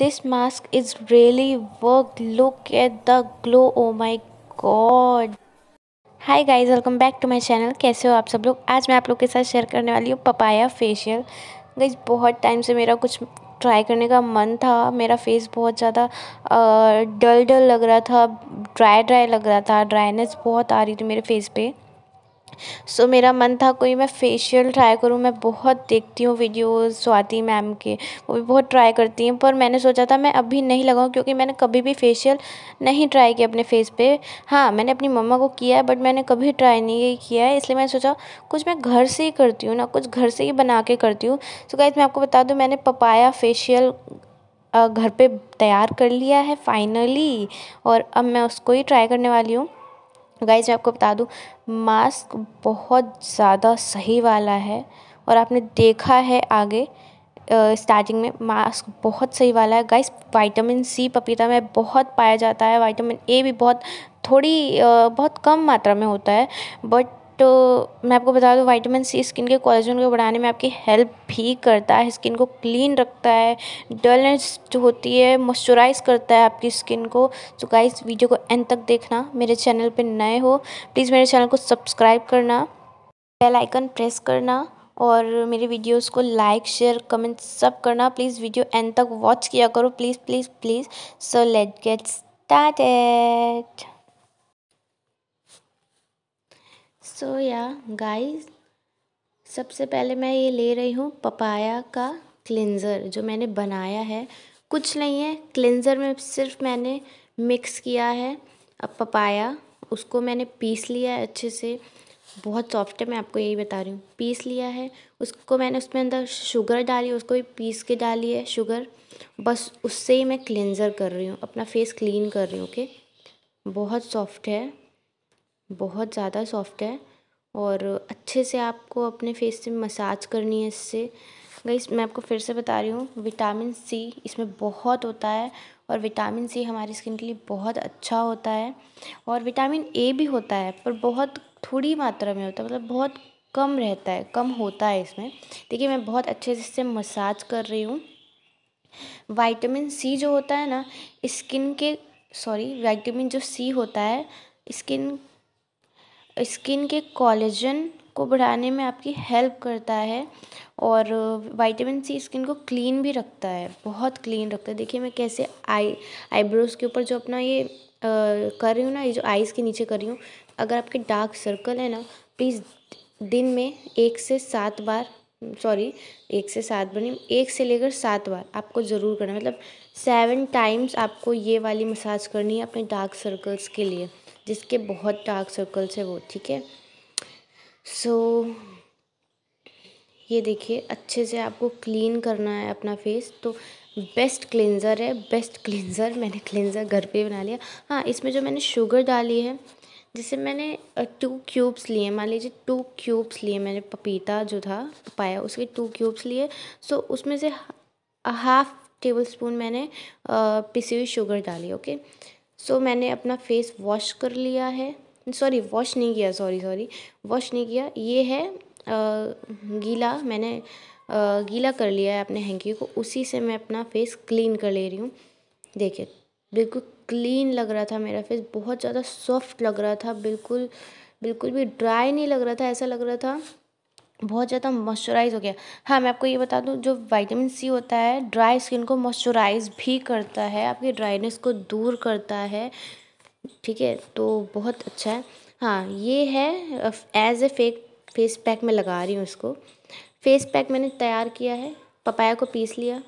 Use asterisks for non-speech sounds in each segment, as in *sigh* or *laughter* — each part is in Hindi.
this mask is really work look at the glow oh my god hi guys welcome back to my channel कैसे हो आप सब लोग आज मैं आप लोग के साथ शेयर करने वाली हूँ पपाया फेशियल गाइज बहुत टाइम से मेरा कुछ ट्राई करने का मन था मेरा फेस बहुत ज़्यादा डल डल लग रहा था ड्राई ड्राई लग रहा था ड्राइनेस बहुत आ रही थी मेरे फेस पे सो मेरा मन था कोई मैं फेशियल ट्राई करूँ मैं बहुत देखती हूँ वीडियोज़ स्वाति मैम के वो भी बहुत ट्राई करती हैं पर मैंने सोचा था मैं अभी नहीं लगाऊँ क्योंकि मैंने कभी भी फेशियल नहीं ट्राई किया अपने फेस पे हाँ मैंने अपनी मम्मा को किया है बट मैंने कभी ट्राई नहीं किया है इसलिए मैंने सोचा कुछ मैं घर से ही करती हूँ ना कुछ घर से ही बना के करती हूँ सो so गाइज मैं आपको बता दूँ मैंने पपाया फेशियल घर पर तैयार कर लिया है फाइनली और अब मैं उसको ही ट्राई करने वाली हूँ गाइज़ मैं आपको बता दूँ मास्क बहुत ज़्यादा सही वाला है और आपने देखा है आगे स्टार्टिंग में मास्क बहुत सही वाला है गाइस विटामिन सी पपीता में बहुत पाया जाता है विटामिन ए भी बहुत थोड़ी बहुत कम मात्रा में होता है बट बट तो मैं आपको बता दूँ वाइटामिन सी स्किन के कोलेजन को बढ़ाने में आपकी हेल्प भी करता है स्किन को क्लीन रखता है डलनेस जो होती है मॉइस्चराइज करता है आपकी स्किन को तो गाइस वीडियो को एंड तक देखना मेरे चैनल पे नए हो प्लीज़ मेरे चैनल को सब्सक्राइब करना बेल आइकन प्रेस करना और मेरे वीडियोस को लाइक शेयर कमेंट सब करना प्लीज़ वीडियो एंड तक वॉच किया करो please please please so let get started so yeah guys सबसे पहले मैं ये ले रही हूँ पपाया का क्लिनज़र जो मैंने बनाया है कुछ नहीं है क्लिनज़र में सिर्फ मैंने मिक्स किया है अब पपाया उसको मैंने पीस लिया है अच्छे से बहुत सॉफ्ट है मैं आपको यही बता रही हूँ पीस लिया है उसको मैंने उसमें अंदर शुगर डाली उसको भी पीस के डाली है शुगर बस उससे ही मैं क्लिनज़र कर रही हूँ अपना फेस क्लीन कर रही हूँ ओके बहुत सॉफ्ट है बहुत ज़्यादा सॉफ्ट है और अच्छे से आपको अपने फेस से मसाज करनी है इससे गई मैं आपको फिर से बता रही हूँ विटामिन सी इसमें बहुत होता है और विटामिन सी हमारी स्किन के लिए बहुत अच्छा होता है और विटामिन ए भी होता है पर बहुत थोड़ी मात्रा में होता है मतलब बहुत कम रहता है कम होता है इसमें देखिए मैं बहुत अच्छे से इससे मसाज कर रही हूँ वाइटामिन सी जो होता है ना स्किन के सॉरी वाइटामिन जो सी होता है स्किन स्किन के कॉलेजन को बढ़ाने में आपकी हेल्प करता है और वाइटामिन सी स्किन को क्लीन भी रखता है बहुत क्लीन रखता है देखिए मैं कैसे आई आईब्रोज़ के ऊपर जो अपना ये कर रही हूँ ना ये जो आईज़ के नीचे कर रही हूँ अगर आपके डार्क सर्कल है ना प्लीज़ दिन में एक से सात बार सॉरी एक से सात बार नहीं एक से लेकर सात बार आपको ज़रूर करना मतलब सेवन टाइम्स आपको ये वाली मसाज करनी है अपने डार्क सर्कल्स के लिए जिसके बहुत डार्क सर्कल्स है वो ठीक है सो ये देखिए अच्छे से आपको क्लीन करना है अपना फेस तो बेस्ट क्लिनज़र है बेस्ट क्लिनज़र *laughs* मैंने क्लिनज़र घर पे बना लिया हाँ इसमें जो मैंने शुगर डाली है जिसे मैंने टू क्यूब्स लिए मान लीजिए टू क्यूब्स लिए मैंने पपीता जो था पाया उसके टू क्यूब्स लिए सो उसमें से हाफ टेबल स्पून मैंने पिसी हुई शुगर डाली ओके सो मैंने अपना फेस वॉश कर लिया है सॉरी वॉश नहीं किया सॉरी सॉरी वॉश नहीं किया ये है गीला मैंने गीला कर लिया है अपने हैंकी को उसी से मैं अपना फेस क्लीन कर ले रही हूँ देखिए बिल्कुल क्लीन लग रहा था मेरा फेस बहुत ज़्यादा सॉफ्ट लग रहा था बिल्कुल बिल्कुल भी ड्राई नहीं लग रहा था ऐसा लग रहा था बहुत ज़्यादा मॉइस्चराइज़ हो गया हाँ मैं आपको ये बता दूँ जो वाइटामिन सी होता है ड्राई स्किन को मॉइस्चराइज़ भी करता है आपकी ड्राइनेस को दूर करता है ठीक है तो बहुत अच्छा है हाँ ये है as a fake face pack मैं लगा रही हूँ इसको फेस पैक मैंने तैयार किया है पपाया को पीस लिया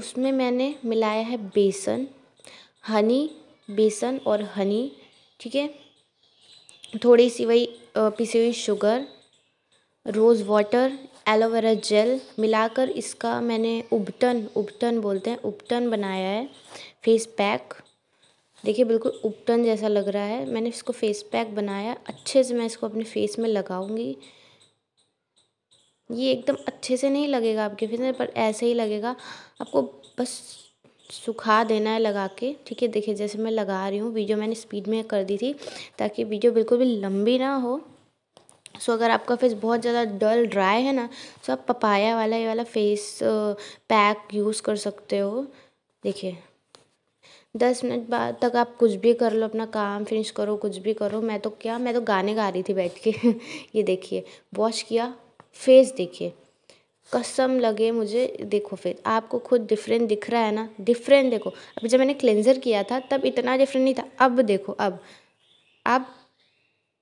उसमें मैंने मिलाया है बेसन हनी बेसन और हनी ठीक है थोड़ी सी वही पिसी हुई sugar rose water aloe vera मिलाकर इसका मैंने उबटन उबटन बोलते हैं उबटन बनाया है फेस पैक देखिए बिल्कुल उबटन जैसा लग रहा है मैंने इसको फेस पैक बनाया अच्छे से मैं इसको अपने फेस में लगाऊंगी ये एकदम अच्छे से नहीं लगेगा आपके फेस में पर ऐसे ही लगेगा आपको बस सुखा देना है लगा के ठीक है देखिए जैसे मैं लगा रही हूँ वीडियो मैंने स्पीड में कर दी थी ताकि वीडियो बिल्कुल भी लंबी ना हो सो अगर आपका फेस बहुत ज़्यादा डल ड्राई है ना तो आप पपाया वाला ये वाला फेस पैक यूज़ कर सकते हो देखिए दस मिनट बाद तक आप कुछ भी कर लो अपना काम फिनिश करो कुछ भी करो मैं तो क्या मैं तो गाने गा रही थी बैठ के *laughs* ये देखिए वॉश किया फेस देखिए कसम लगे मुझे देखो फेस आपको खुद डिफरेंट दिख रहा है ना डिफरेंट देखो अभी जब मैंने क्लेंजर किया था तब इतना डिफरेंट नहीं था अब देखो अब आप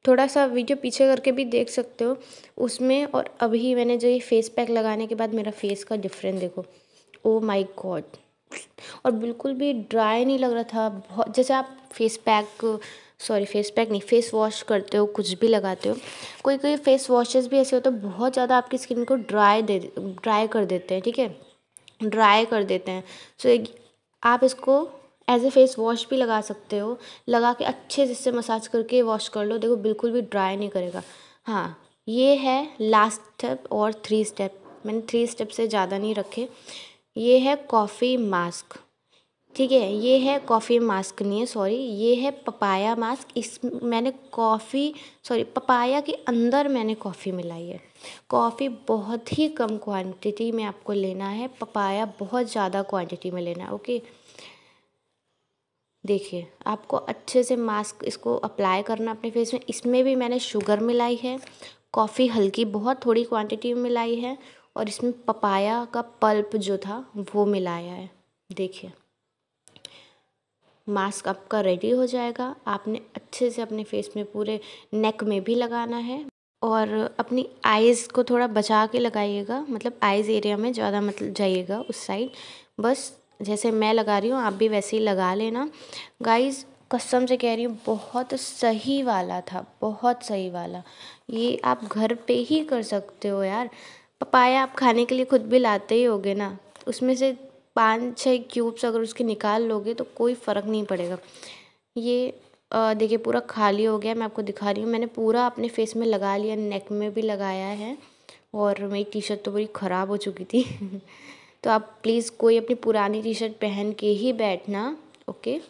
थोड़ा सा वीडियो पीछे करके भी देख सकते हो उसमें और अभी मैंने जो ये फेस पैक लगाने के बाद मेरा फेस का डिफरेंस देखो ओ माई गॉड और बिल्कुल भी ड्राई नहीं लग रहा था बहुत जैसे आप face pack sorry face pack नहीं फेस वॉश करते हो कुछ भी लगाते हो कोई कोई फेस वॉशेस भी ऐसे होते हैं बहुत ज़्यादा आपकी स्किन को ड्राई दे ड्राई कर देते हैं ठीक है ड्राई कर देते हैं सो so, आप इसको एज़ ए फेस वॉश भी लगा सकते हो लगा के अच्छे से इससे मसाज करके वॉश कर लो देखो बिल्कुल भी ड्राई नहीं करेगा हाँ ये है लास्ट स्टेप और थ्री स्टेप मैंने थ्री स्टेप से ज़्यादा नहीं रखे ये है कॉफ़ी मास्क ठीक है ये है कॉफ़ी मास्क नहीं है सॉरी ये है पपाया मास्क इस मैंने कॉफ़ी सॉरी पपाया के अंदर मैंने कॉफ़ी मिलाई है कॉफ़ी बहुत ही कम क्वांटिटी में आपको लेना है पपाया बहुत ज़्यादा क्वांटिटी में लेना है ओके देखिए आपको अच्छे से मास्क इसको अप्लाई करना अपने फेस में इसमें भी मैंने शुगर मिलाई है कॉफ़ी हल्की बहुत थोड़ी क्वांटिटी में मिलाई है और इसमें पपाया का पल्प जो था वो मिलाया है देखिए मास्क आपका रेडी हो जाएगा आपने अच्छे से अपने फेस में पूरे नेक में भी लगाना है और अपनी आइज़ को थोड़ा बचा के लगाइएगा मतलब आइज़ एरिया में ज़्यादा मतलब जाइएगा उस साइड बस जैसे मैं लगा रही हूँ आप भी वैसे ही लगा लेना गाइज़ कसम से कह रही हूँ बहुत सही वाला था बहुत सही वाला ये आप घर पे ही कर सकते हो यार पपाया आप खाने के लिए खुद भी लाते ही होगे ना उसमें से पाँच छः क्यूब्स अगर उसके निकाल लोगे तो कोई फ़र्क नहीं पड़ेगा ये देखिए पूरा खाली हो गया मैं आपको दिखा रही हूँ मैंने पूरा अपने फेस में लगा लिया नेक में भी लगाया है और मेरी टी शर्ट तो बड़ी ख़राब हो चुकी थी *laughs* तो आप प्लीज़ कोई अपनी पुरानी टी शर्ट पहन के ही बैठना ओके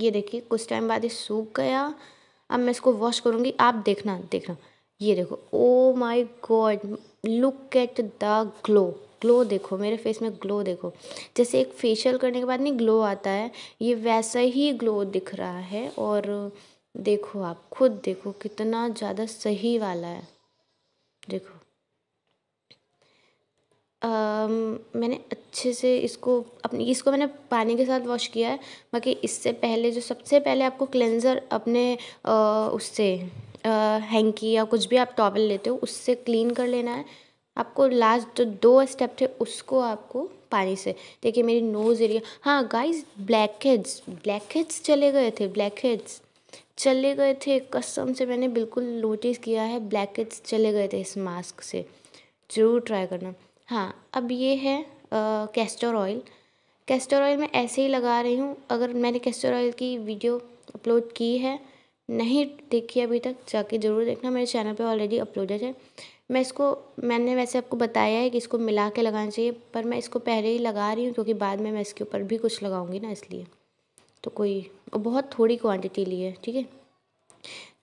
ये देखिए कुछ टाइम बाद ये सूख गया अब मैं इसको वॉश करूँगी आप देखना देखना ये देखो oh my god look at the glow glow देखो मेरे फेस में ग्लो देखो जैसे एक फेशियल करने के बाद नहीं ग्लो आता है ये वैसा ही ग्लो दिख रहा है और देखो आप खुद देखो कितना ज़्यादा सही वाला है देखो मैंने अच्छे से इसको अपनी इसको मैंने पानी के साथ वॉश किया है बाकी इससे पहले जो सबसे पहले आपको क्लेंज़र अपने उससे हैंकी या कुछ भी आप टॉवल लेते हो उससे क्लीन कर लेना है आपको लास्ट जो दो स्टेप थे उसको आपको पानी से देखिए मेरी नोज़ एरिया हाँ guys black heads black heads चले गए थे ब्लैक हेड्स चले गए थे कसम से मैंने बिल्कुल नोटिस किया है ब्लैक हेड्स चले गए थे इस मास्क से ज़रूर ट्राई करना हाँ अब ये है कैस्टर ऑयल कैस्टर ऑयल मैं ऐसे ही लगा रही हूँ अगर मैंने कैस्टर ऑयल की वीडियो अपलोड की है नहीं देखी अभी तक जाके ज़रूर देखना मेरे चैनल पे ऑलरेडी अपलोडेड है मैं इसको मैंने वैसे आपको बताया है कि इसको मिला के लगाना चाहिए पर मैं इसको पहले ही लगा रही हूँ क्योंकि बाद में मैं इसके ऊपर भी कुछ लगाऊंगी ना इसलिए तो कोई बहुत थोड़ी क्वान्टिटी ली है ठीक है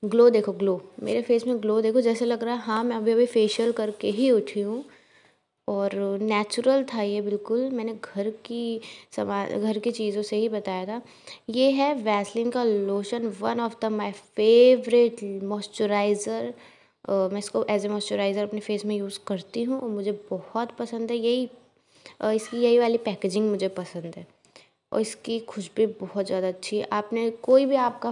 ग्लो देखो ग्लो मेरे फेस में ग्लो देखो जैसे लग रहा है हाँ मैं अभी अभी फेशियल करके ही उठी हूँ और नेचुरल था ये बिल्कुल मैंने घर की समा घर की चीज़ों से ही बताया था ये है वैसलिन का lotion one of the my favourite moisturiser मैं इसको एज ए मॉइस्चराइज़र अपने फेस में यूज़ करती हूँ और मुझे बहुत पसंद है यही इसकी यही वाली पैकेजिंग मुझे पसंद है और इसकी खुशबू बहुत ज़्यादा अच्छी है आपने कोई भी आपका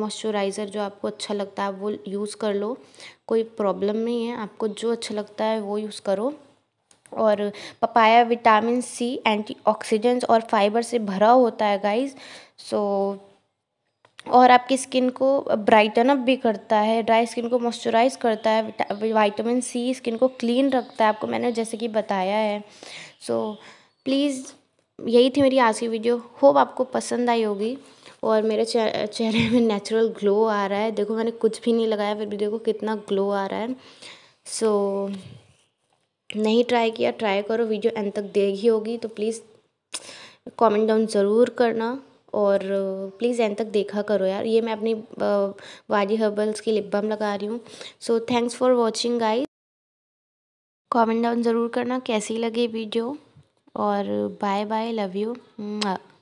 मॉइस्चराइज़र जो आपको अच्छा लगता है वो यूज़ कर लो कोई प्रॉब्लम नहीं है आपको जो अच्छा लगता है वो यूज़ करो और पपाया विटामिन सी एंटीऑक्सीडेंट्स और फाइबर से भरा होता है गाइस सो और आपकी स्किन को ब्राइटन अप भी करता है ड्राई स्किन को मॉइस्चराइज करता है विटामिन सी स्किन को क्लीन रखता है आपको मैंने जैसे कि बताया है सो so, प्लीज़ यही थी मेरी आज की वीडियो होप आपको पसंद आई होगी और मेरे चेह चेहरे में नेचुरल ग्लो आ रहा है देखो मैंने कुछ भी नहीं लगाया फिर भी देखो कितना ग्लो आ रहा है सो so, नहीं ट्राई किया ट्राई करो वीडियो एंड तक देखी होगी तो प्लीज़ कमेंट डाउन ज़रूर करना और प्लीज़ एंड तक देखा करो यार ये मैं अपनी वाजी हर्बल्स की लिप बम लगा रही हूँ so thanks for watching guys comment down ज़रूर करना कैसी लगी वीडियो और बाय बाय लव यू